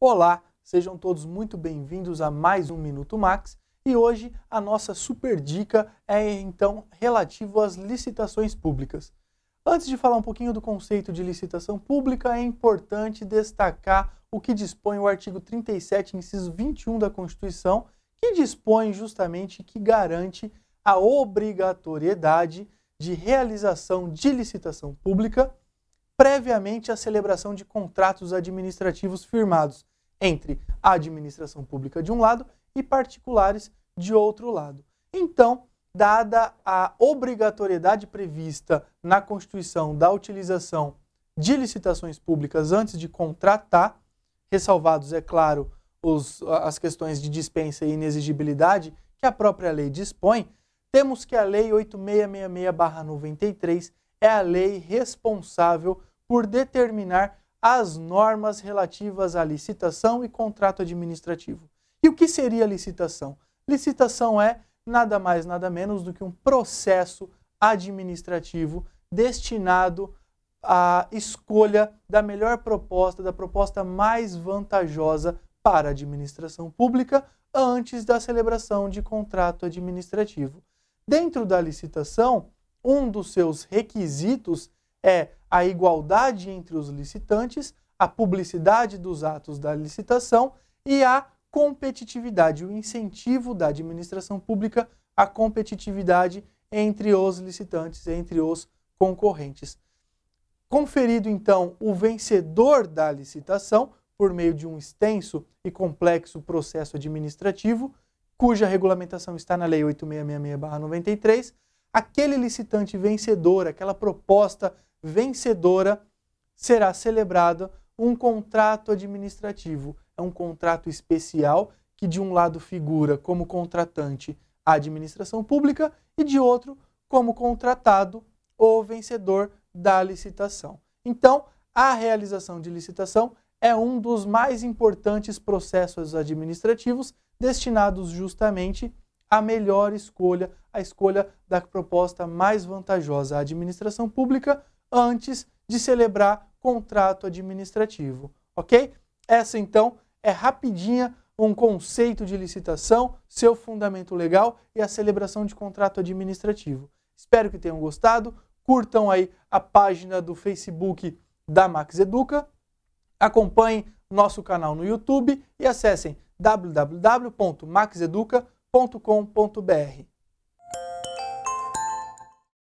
Olá, sejam todos muito bem-vindos a mais um Minuto Max e hoje a nossa super dica é então relativo às licitações públicas. Antes de falar um pouquinho do conceito de licitação pública, é importante destacar o que dispõe o artigo 37, inciso 21 da Constituição, que dispõe justamente que garante a obrigatoriedade de realização de licitação pública previamente à celebração de contratos administrativos firmados entre a administração pública de um lado e particulares de outro lado. Então, dada a obrigatoriedade prevista na Constituição da utilização de licitações públicas antes de contratar, ressalvados, é claro, os, as questões de dispensa e inexigibilidade que a própria lei dispõe, temos que a Lei 8666-93 é a lei responsável por determinar as normas relativas à licitação e contrato administrativo. E o que seria licitação? Licitação é nada mais, nada menos do que um processo administrativo destinado à escolha da melhor proposta, da proposta mais vantajosa para a administração pública antes da celebração de contrato administrativo. Dentro da licitação, um dos seus requisitos é a igualdade entre os licitantes, a publicidade dos atos da licitação e a competitividade, o incentivo da administração pública à competitividade entre os licitantes, entre os concorrentes. Conferido, então, o vencedor da licitação, por meio de um extenso e complexo processo administrativo, cuja regulamentação está na Lei 8666-93, aquele licitante vencedor, aquela proposta vencedora, será celebrado um contrato administrativo. É um contrato especial que, de um lado, figura como contratante a administração pública e, de outro, como contratado ou vencedor da licitação. Então, a realização de licitação é um dos mais importantes processos administrativos destinados justamente à melhor escolha, à escolha da proposta mais vantajosa à administração pública antes de celebrar contrato administrativo, ok? Essa então é rapidinha um conceito de licitação, seu fundamento legal e a celebração de contrato administrativo. Espero que tenham gostado. Curtam aí a página do Facebook da Max Educa. Acompanhem nosso canal no YouTube e acessem www.maxeduca.com.br.